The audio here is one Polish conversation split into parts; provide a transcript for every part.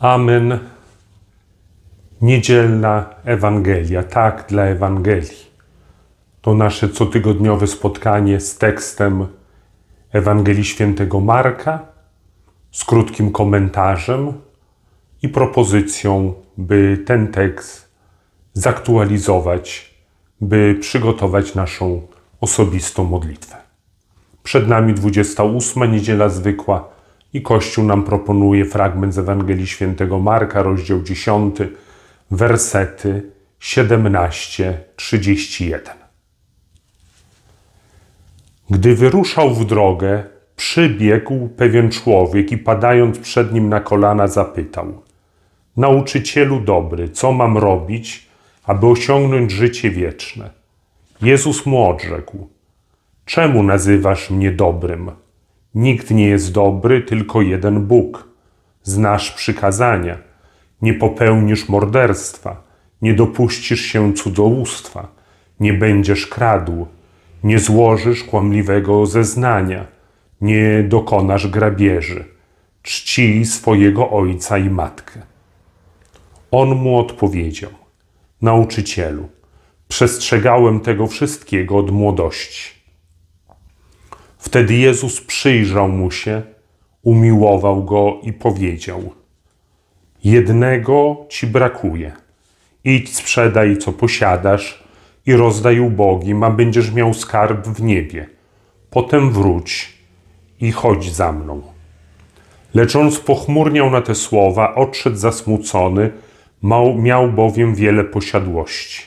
Amen. Niedzielna Ewangelia, tak dla Ewangelii. To nasze cotygodniowe spotkanie z tekstem Ewangelii Świętego Marka, z krótkim komentarzem i propozycją, by ten tekst zaktualizować, by przygotować naszą osobistą modlitwę. Przed nami 28 niedziela zwykła i Kościół nam proponuje fragment z Ewangelii Świętego Marka, rozdział 10, wersety 17-31. Gdy wyruszał w drogę, przybiegł pewien człowiek i padając przed nim na kolana zapytał: Nauczycielu dobry, co mam robić, aby osiągnąć życie wieczne? Jezus mu odrzekł: Czemu nazywasz mnie dobrym? Nikt nie jest dobry, tylko jeden Bóg. Znasz przykazania. Nie popełnisz morderstwa. Nie dopuścisz się cudzołóstwa. Nie będziesz kradł. Nie złożysz kłamliwego zeznania. Nie dokonasz grabieży. Czci swojego ojca i matkę. On mu odpowiedział: Nauczycielu, przestrzegałem tego wszystkiego od młodości. Wtedy Jezus przyjrzał mu się, umiłował go i powiedział: Jednego ci brakuje. Idź sprzedaj, co posiadasz, i rozdaj ubogim, a będziesz miał skarb w niebie. Potem wróć i chodź za mną. Lecz on spochmurniał na te słowa, odszedł zasmucony, miał bowiem wiele posiadłości.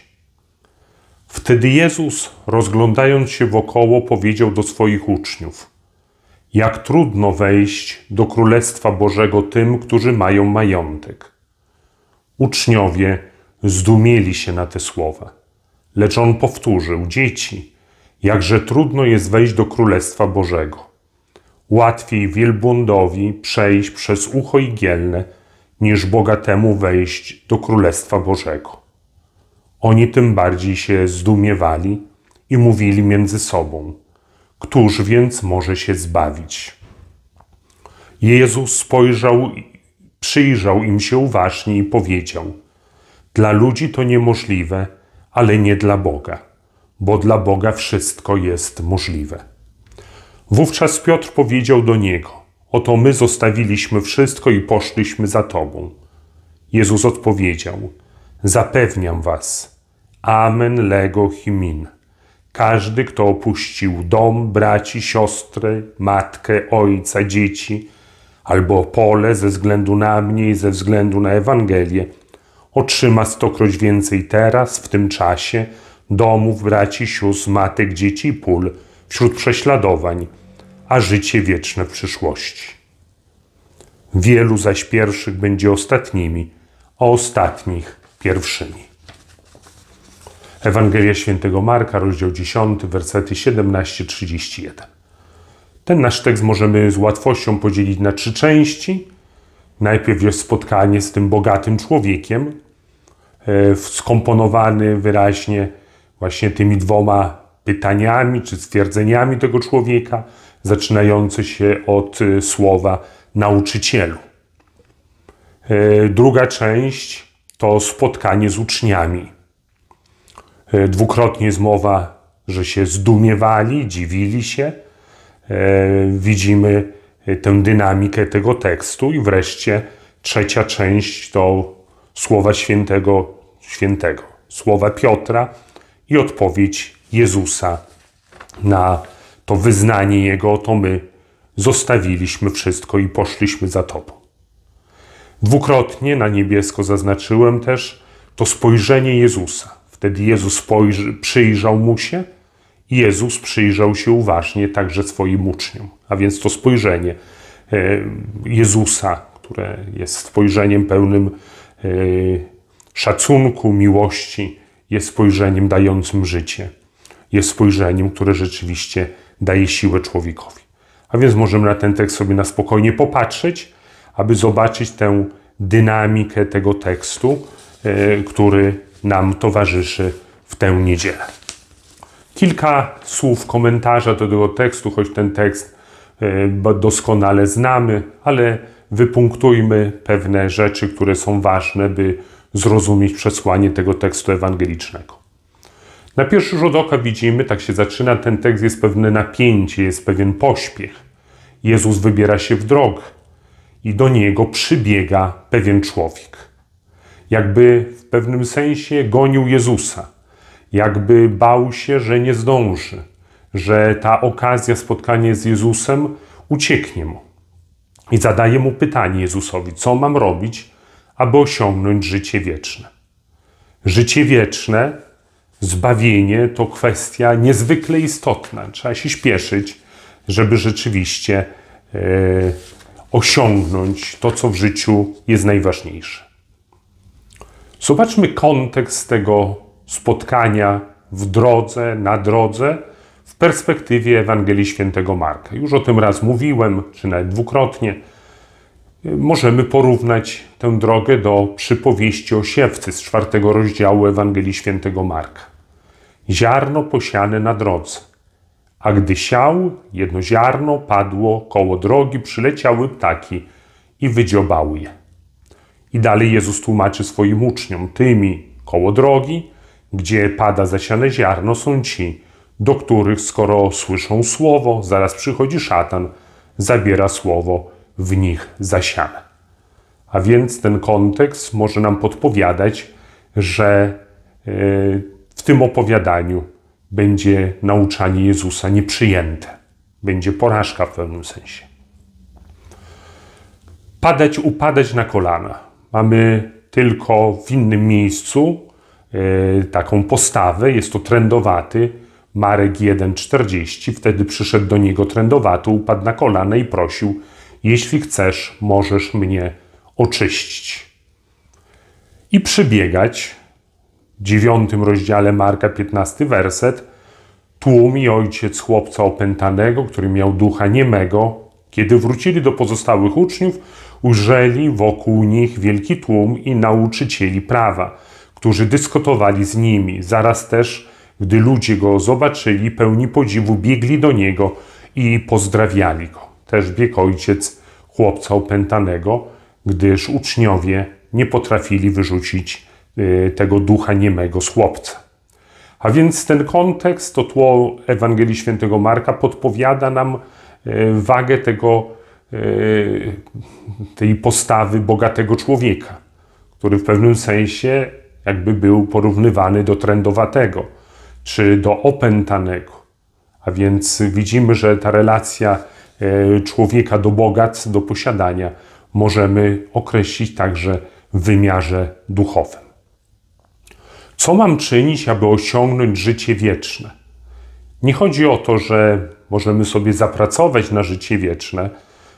Wtedy Jezus, rozglądając się wokoło, powiedział do swoich uczniów: Jak trudno wejść do Królestwa Bożego tym, którzy mają majątek. Uczniowie zdumieli się na te słowa. Lecz on powtórzył: Dzieci, jakże trudno jest wejść do Królestwa Bożego. Łatwiej wielbłądowi przejść przez ucho igielne, niż bogatemu wejść do Królestwa Bożego. Oni tym bardziej się zdumiewali i mówili między sobą: Któż więc może się zbawić? Jezus spojrzał, przyjrzał im się uważnie i powiedział: Dla ludzi to niemożliwe, ale nie dla Boga, bo dla Boga wszystko jest możliwe. Wówczas Piotr powiedział do niego: Oto my zostawiliśmy wszystko i poszliśmy za tobą. Jezus odpowiedział: Zapewniam was. Amen lego himin. Każdy, kto opuścił dom, braci, siostry, matkę, ojca, dzieci, albo pole ze względu na mnie i ze względu na Ewangelię, otrzyma stokroć więcej teraz, w tym czasie, domów, braci, sióstr, matek, dzieci i pól, wśród prześladowań, a życie wieczne w przyszłości. Wielu zaś pierwszych będzie ostatnimi, a ostatnich pierwszymi. Ewangelia Świętego Marka, rozdział 10, wersety 17-31. Ten nasz tekst możemy z łatwością podzielić na trzy części. Najpierw jest spotkanie z tym bogatym człowiekiem, e, skomponowany wyraźnie właśnie tymi dwoma pytaniami czy stwierdzeniami tego człowieka, zaczynające się od e, słowa nauczycielu. E, druga część to spotkanie z uczniami. E, dwukrotnie jest mowa, że się zdumiewali, dziwili się. E, widzimy e, tę dynamikę tego tekstu i wreszcie trzecia część to słowa świętego, świętego, słowa Piotra i odpowiedź Jezusa na to wyznanie Jego, to my zostawiliśmy wszystko i poszliśmy za Tobą. Dwukrotnie na niebiesko zaznaczyłem też to spojrzenie Jezusa. Wtedy Jezus przyjrzał mu się, Jezus przyjrzał się uważnie także swoim uczniom. A więc to spojrzenie e, Jezusa, które jest spojrzeniem pełnym e, szacunku, miłości, jest spojrzeniem dającym życie, jest spojrzeniem, które rzeczywiście daje siłę człowiekowi. A więc możemy na ten tekst sobie na spokojnie popatrzeć aby zobaczyć tę dynamikę tego tekstu, e, który nam towarzyszy w tę niedzielę. Kilka słów komentarza do tego tekstu, choć ten tekst e, doskonale znamy, ale wypunktujmy pewne rzeczy, które są ważne, by zrozumieć przesłanie tego tekstu ewangelicznego. Na pierwszy rzut oka widzimy, tak się zaczyna, ten tekst jest pewne napięcie, jest pewien pośpiech. Jezus wybiera się w drogę i do niego przybiega pewien człowiek. Jakby w pewnym sensie gonił Jezusa, jakby bał się, że nie zdąży, że ta okazja, spotkania z Jezusem ucieknie mu. I zadaje mu pytanie Jezusowi, co mam robić, aby osiągnąć życie wieczne. Życie wieczne, zbawienie to kwestia niezwykle istotna. Trzeba się śpieszyć, żeby rzeczywiście e, osiągnąć to, co w życiu jest najważniejsze. Zobaczmy kontekst tego spotkania w drodze, na drodze, w perspektywie Ewangelii Świętego Marka. Już o tym raz mówiłem, czy nawet dwukrotnie. Możemy porównać tę drogę do przypowieści o siewcy z czwartego rozdziału Ewangelii Świętego Marka. Ziarno posiane na drodze. A gdy siał, jedno ziarno padło koło drogi, przyleciały ptaki i wydziobały je. I dalej Jezus tłumaczy swoim uczniom, tymi koło drogi, gdzie pada zasiane ziarno, są ci, do których skoro słyszą słowo, zaraz przychodzi szatan, zabiera słowo w nich zasiane. A więc ten kontekst może nam podpowiadać, że e, w tym opowiadaniu będzie nauczanie Jezusa nieprzyjęte. Będzie porażka w pewnym sensie. Padać, upadać na kolana. Mamy tylko w innym miejscu yy, taką postawę. Jest to trendowaty Marek 1,40. Wtedy przyszedł do niego trendowaty, upadł na kolana i prosił: Jeśli chcesz, możesz mnie oczyścić. I przybiegać dziewiątym rozdziale Marka, 15 werset, tłum i ojciec chłopca opętanego, który miał ducha niemego, kiedy wrócili do pozostałych uczniów, ujrzeli wokół nich wielki tłum i nauczycieli prawa, którzy dyskutowali z nimi. Zaraz też, gdy ludzie go zobaczyli, pełni podziwu biegli do niego i pozdrawiali go. Też biegł ojciec chłopca opętanego, gdyż uczniowie nie potrafili wyrzucić Y, tego ducha niemego z chłopca. A więc ten kontekst, to tło Ewangelii Świętego Marka podpowiada nam y, wagę tego, y, tej postawy bogatego człowieka, który w pewnym sensie jakby był porównywany do trendowatego czy do opętanego. A więc widzimy, że ta relacja człowieka do bogactw, do posiadania możemy określić także w wymiarze duchowym. Co mam czynić, aby osiągnąć życie wieczne? Nie chodzi o to, że możemy sobie zapracować na życie wieczne,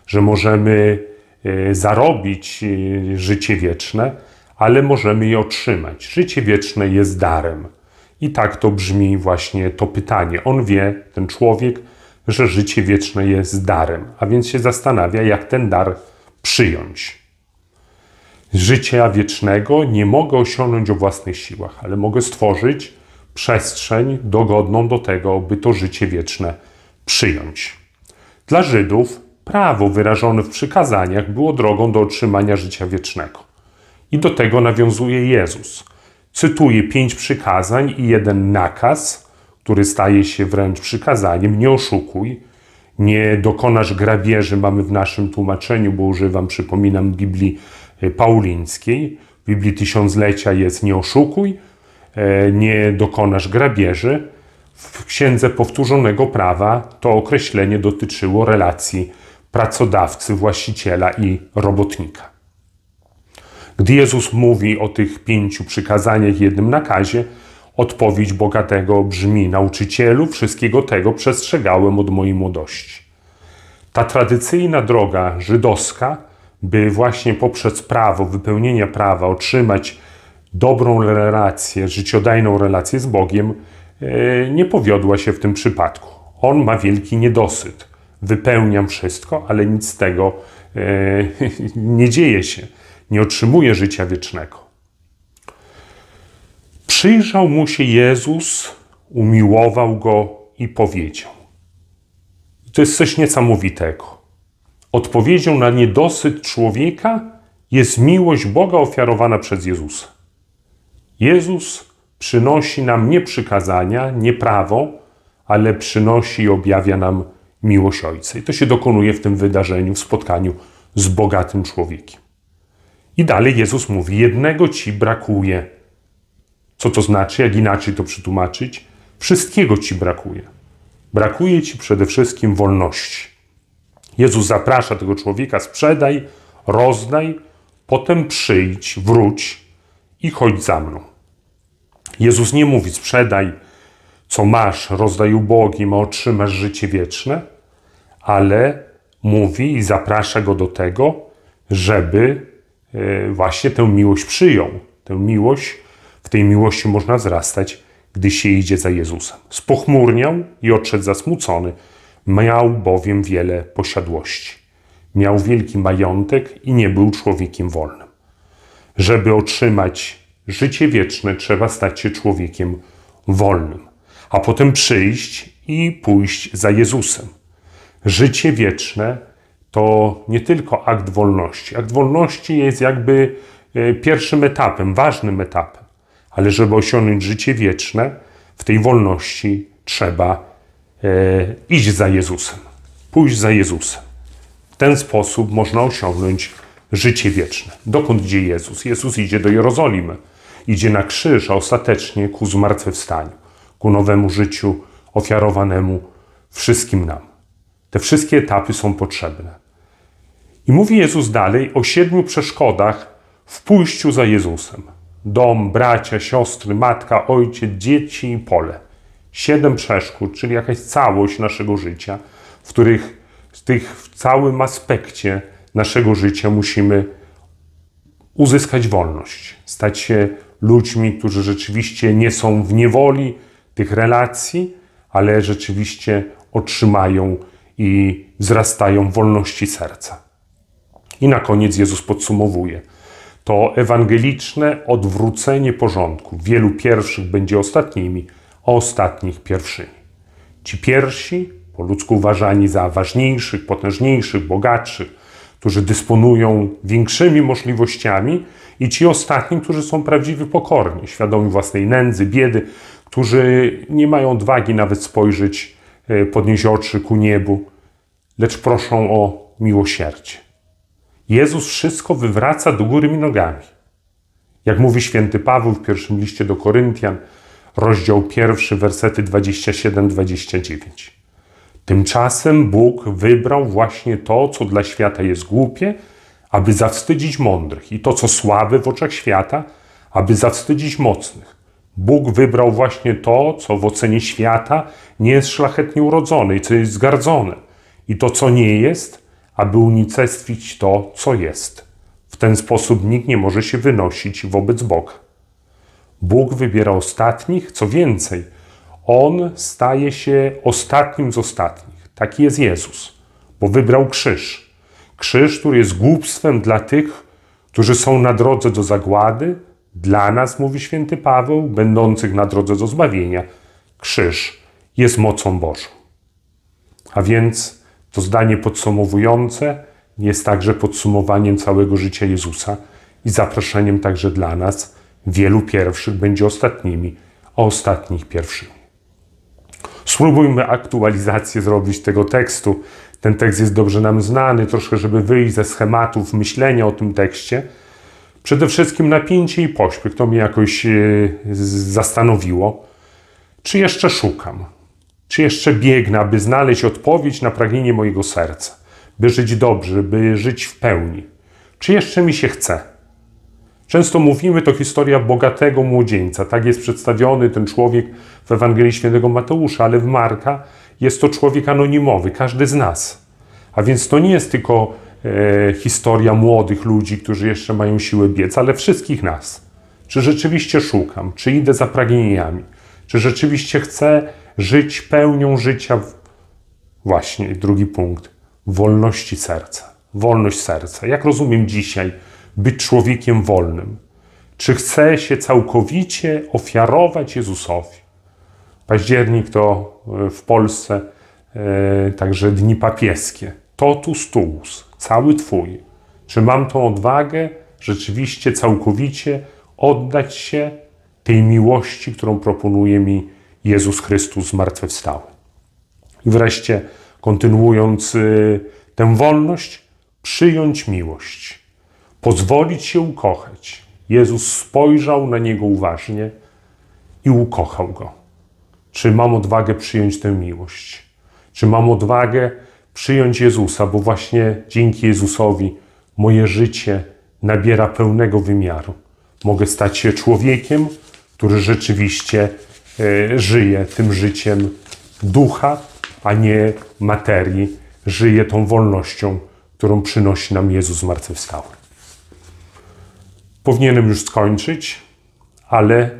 że możemy e, zarobić e, życie wieczne, ale możemy je otrzymać. Życie wieczne jest darem. I tak to brzmi właśnie to pytanie. On wie, ten człowiek, że życie wieczne jest darem, a więc się zastanawia, jak ten dar przyjąć życia wiecznego nie mogę osiągnąć o własnych siłach, ale mogę stworzyć przestrzeń dogodną do tego, by to życie wieczne przyjąć. Dla Żydów prawo wyrażone w przykazaniach było drogą do otrzymania życia wiecznego. I do tego nawiązuje Jezus. Cytuje pięć przykazań i jeden nakaz, który staje się wręcz przykazaniem: nie oszukuj, nie dokonasz grabieży, mamy w naszym tłumaczeniu, bo używam, przypominam, Biblii E, paulińskiej. W Biblii Tysiąclecia jest nie oszukuj, e, nie dokonasz grabieży. W Księdze Powtórzonego Prawa to określenie dotyczyło relacji pracodawcy, właściciela i robotnika. Gdy Jezus mówi o tych pięciu przykazaniach jednym nakazie, odpowiedź bogatego brzmi: Nauczycielu, wszystkiego tego przestrzegałem od mojej młodości. Ta tradycyjna droga żydowska by właśnie poprzez prawo, wypełnienia prawa otrzymać dobrą relację, życiodajną relację z Bogiem, e, nie powiodła się w tym przypadku. On ma wielki niedosyt. Wypełniam wszystko, ale nic z tego e, nie dzieje się. Nie otrzymuje życia wiecznego. Przyjrzał mu się Jezus, umiłował go i powiedział. to jest coś niesamowitego Odpowiedzią na niedosyt człowieka jest miłość Boga ofiarowana przez Jezusa. Jezus przynosi nam nie przykazania, nie prawo, ale przynosi i objawia nam miłość Ojca. I to się dokonuje w tym wydarzeniu, w spotkaniu z bogatym człowiekiem. I dalej Jezus mówi: Jednego ci brakuje. Co to znaczy, jak inaczej to przetłumaczyć? Wszystkiego ci brakuje. Brakuje ci przede wszystkim wolności. Jezus zaprasza tego człowieka: sprzedaj, rozdaj, potem przyjdź, wróć i chodź za mną. Jezus nie mówi: sprzedaj, co masz, rozdaj ubogim, a otrzymasz życie wieczne, ale mówi i zaprasza go do tego, żeby e, właśnie tę miłość przyjął. Tę miłość, w tej miłości można wzrastać, gdy się idzie za Jezusem. Spochmurniał i odszedł zasmucony. Miał bowiem wiele posiadłości. Miał wielki majątek i nie był człowiekiem wolnym. Żeby otrzymać życie wieczne, trzeba stać się człowiekiem wolnym, a potem przyjść i pójść za Jezusem. Życie wieczne to nie tylko akt wolności. Akt wolności jest jakby e, pierwszym etapem, ważnym etapem, ale żeby osiągnąć życie wieczne, w tej wolności trzeba E, iść za Jezusem, pójść za Jezusem. W ten sposób można osiągnąć życie wieczne. Dokąd idzie Jezus? Jezus idzie do Jerozolimy, idzie na krzyż, a ostatecznie ku zmartwychwstaniu, ku nowemu życiu ofiarowanemu wszystkim nam. Te wszystkie etapy są potrzebne. I mówi Jezus dalej o siedmiu przeszkodach w pójściu za Jezusem. Dom, bracia, siostry, matka, ojciec, dzieci i pole – siedem przeszkód, czyli jakaś całość naszego życia, w których w tych w całym aspekcie naszego życia musimy uzyskać wolność, stać się ludźmi, którzy rzeczywiście nie są w niewoli tych relacji, ale rzeczywiście otrzymają i wzrastają wolności serca. I na koniec Jezus podsumowuje. To ewangeliczne odwrócenie porządku. Wielu pierwszych będzie ostatnimi, ostatnich pierwszymi. Ci pierwsi, po ludzku uważani za ważniejszych, potężniejszych, bogatszych, którzy dysponują większymi możliwościami, i ci ostatni, którzy są prawdziwi pokorni, świadomi własnej nędzy, biedy, którzy nie mają odwagi nawet spojrzeć, e, podnieść oczy ku niebu, lecz proszą o miłosierdzie. Jezus wszystko wywraca do góry nogami. Jak mówi święty Paweł w pierwszym liście do Koryntian, rozdział pierwszy, wersety 27-29. Tymczasem Bóg wybrał właśnie to, co dla świata jest głupie, aby zawstydzić mądrych, i to, co słabe w oczach świata, aby zawstydzić mocnych. Bóg wybrał właśnie to, co w ocenie świata nie jest szlachetnie urodzone i co jest zgardzone, i to, co nie jest, aby unicestwić to, co jest. W ten sposób nikt nie może się wynosić wobec Boga. Bóg wybiera ostatnich, co więcej, On staje się ostatnim z ostatnich. Taki jest Jezus, bo wybrał krzyż. Krzyż, który jest głupstwem dla tych, którzy są na drodze do zagłady, dla nas, mówi święty Paweł, będących na drodze do zbawienia. Krzyż jest mocą Bożą. A więc to zdanie podsumowujące jest także podsumowaniem całego życia Jezusa i zaproszeniem także dla nas – Wielu pierwszych będzie ostatnimi, a ostatnich pierwszymi. Spróbujmy aktualizację zrobić tego tekstu. Ten tekst jest dobrze nam znany, troszkę, żeby wyjść ze schematów myślenia o tym tekście. Przede wszystkim napięcie i pośpiech to mnie jakoś e, zastanowiło. Czy jeszcze szukam? Czy jeszcze biegnę, aby znaleźć odpowiedź na pragnienie mojego serca? By żyć dobrze, by żyć w pełni? Czy jeszcze mi się chce? Często mówimy, to historia bogatego młodzieńca. Tak jest przedstawiony ten człowiek w Ewangelii Świętego Mateusza, ale w Marka jest to człowiek anonimowy, każdy z nas. A więc to nie jest tylko e, historia młodych ludzi, którzy jeszcze mają siłę biec, ale wszystkich nas. Czy rzeczywiście szukam, czy idę za pragnieniami, czy rzeczywiście chcę żyć pełnią życia. W... Właśnie, drugi punkt wolności serca. Wolność serca. Jak rozumiem dzisiaj, być człowiekiem wolnym? Czy chce się całkowicie ofiarować Jezusowi? Październik to e, w Polsce e, także dni papieskie. Totus tuus, cały Twój. Czy mam tą odwagę rzeczywiście całkowicie oddać się tej miłości, którą proponuje mi Jezus Chrystus zmartwychwstały? I wreszcie, kontynuując e, tę wolność, przyjąć miłość pozwolić się ukochać. Jezus spojrzał na niego uważnie i ukochał go. Czy mam odwagę przyjąć tę miłość? Czy mam odwagę przyjąć Jezusa, bo właśnie dzięki Jezusowi moje życie nabiera pełnego wymiaru. Mogę stać się człowiekiem, który rzeczywiście e, żyje tym życiem ducha, a nie materii, żyje tą wolnością, którą przynosi nam Jezus zmartwychwstały. Powinienem już skończyć, ale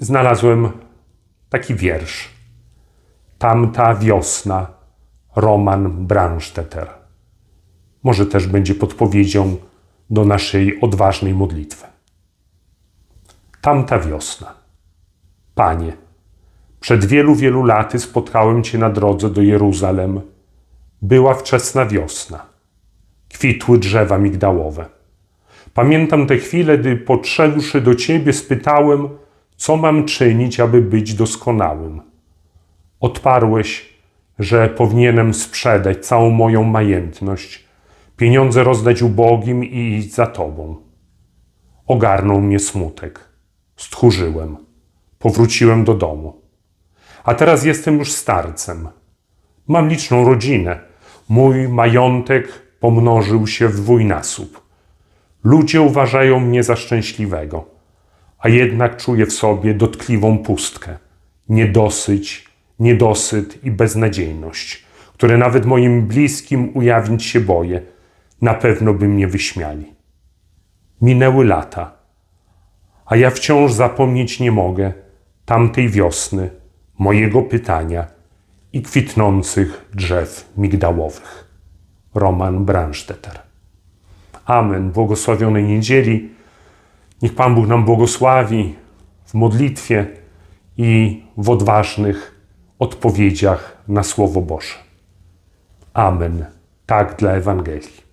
znalazłem taki wiersz. Tamta wiosna, Roman Brandstetter. Może też będzie podpowiedzią do naszej odważnej modlitwy. Tamta wiosna. Panie, przed wielu, wielu laty spotkałem Cię na drodze do Jeruzalem. Była wczesna wiosna. Kwitły drzewa migdałowe. Pamiętam te chwile, gdy podszedłszy do Ciebie, spytałem, co mam czynić, aby być doskonałym. Odparłeś, że powinienem sprzedać całą moją majętność, pieniądze rozdać ubogim i iść za Tobą. Ogarnął mnie smutek. Stchórzyłem. Powróciłem do domu. A teraz jestem już starcem. Mam liczną rodzinę. Mój majątek pomnożył się w dwójnasób. Ludzie uważają mnie za szczęśliwego, a jednak czuję w sobie dotkliwą pustkę, niedosyć, niedosyt i beznadziejność, które nawet moim bliskim ujawnić się boję. Na pewno by mnie wyśmiali. Minęły lata, a ja wciąż zapomnieć nie mogę tamtej wiosny, mojego pytania i kwitnących drzew migdałowych. Roman Branstetter Amen. Błogosławionej niedzieli. Niech Pan Bóg nam błogosławi w modlitwie i w odważnych odpowiedziach na Słowo Boże. Amen. Tak dla Ewangelii.